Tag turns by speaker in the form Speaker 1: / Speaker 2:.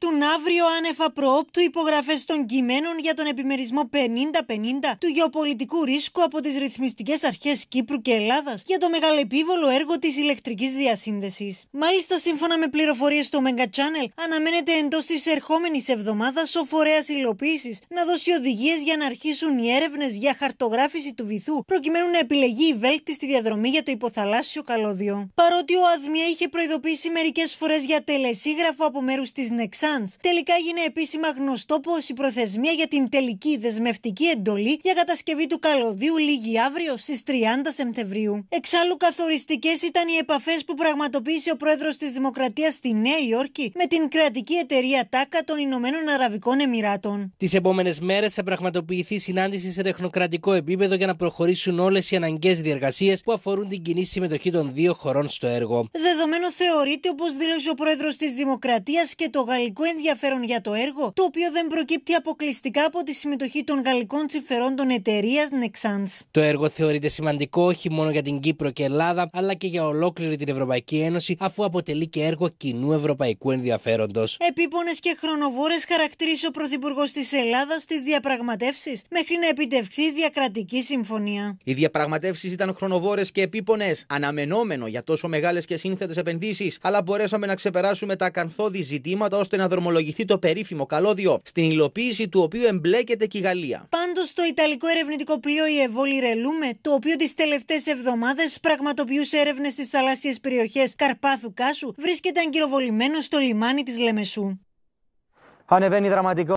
Speaker 1: πέφτουν αύριο Ανέφα Προόπτου υπογραφές των κειμένων για τον επιμερισμό 50-50 του γεωπολιτικού ρίσκου από τις ρυθμιστικές αρχές Κύπρου και Ελλάδας για το μεγαλεπίβολο έργο της ηλεκτρικής διασύνδεσης. Μάλιστα, σύμφωνα με πληροφορίες στο Mega Channel, αναμένεται εντός της ερχόμενης εβδομάδας ο φορέας υλοποίησης να δώσει οδηγίες για να αρχίσουν οι έρευνες για χαρτογράφηση του βυθού προκειμένου να επιλεγεί η βέλτιστη διαδρομή για το υποθαλάσσιο καλώδιο. Παρότι ο ΑΔΜΙΑ είχε προειδοποιήσει μερικές φορές για τελεσίγραφο από μέρους της Νεξά Τελικά έγινε επίσημα γνωστό πως η προθεσμία για την τελική δεσμευτική εντολή για κατασκευή του καλωδίου λήγει αύριο στις 30 Σεπτεμβρίου. Εξάλλου, καθοριστικές ήταν οι επαφές που πραγματοποίησε ο πρόεδρος της Δημοκρατίας στη Νέα Υόρκη με την κρατική εταιρεία ΤΑΚΑ των Ηνωμένων Αραβικών Εμμυράτων.
Speaker 2: Τις επόμενες μέρες θα πραγματοποιηθεί συνάντηση σε τεχνοκρατικό επίπεδο για να προχωρήσουν όλες οι αναγκαίες διεργασίες που αφορούν την κοινή συμμετοχή των δύο χωρών στο έργο.
Speaker 1: Δεδομένο θεωρείται, όπω δήλωσε ο πρόεδρος της Δημοκρατίας και το γαλλικό ενδιαφέρον για το έργο, το οποίο δεν προκύπτει αποκλειστικά από τη συμμετοχή των γαλλικών τσιφερόντων εταιρείας Nexans.
Speaker 2: Το έργο θεωρείται σημαντικό όχι μόνο για την Κύπρο και Ελλάδα, αλλά και για ολόκληρη την Ευρωπαϊκή Ένωση, αφού αποτελεί και έργο κοινού ευρωπαϊκού ενδιαφέροντος.
Speaker 1: Επίπονες και χρονοβόρες χαρακτήρισε ο Πρωθυπουργός της Ελλάδας στις διαπραγματεύσεις, μέχρι να επιτευχθεί διακρατική συμφωνία.
Speaker 2: Οι διαπραγματεύσεις ήταν
Speaker 3: χρονοβόρες και επίπονες, αναμενόμενο για τόσο μεγάλες και σύνθετες επενδύσεις, αλλά μπορέσαμε να ξεπεράσουμε τα ακαθόδη ζητήματα ώστε να δρομολογηθεί το περίφημο καλώδιο, στην υλοποίηση του οποίου εμπλέκεται και η Γαλλία.
Speaker 1: Πάντως, το Ιταλικό ερευνητικό πλοίο η Εβόλη Ρελούμε, το οποίο τις τελευταίες εβδομάδες πραγματοποιούσε έρευνες στις θαλάσσιες περιοχές Καρπάθου Κάσου, βρίσκεται αγκυροβολημένο στο λιμάνι της Λεμεσού.
Speaker 3: Ανεβαίνει δραματικό.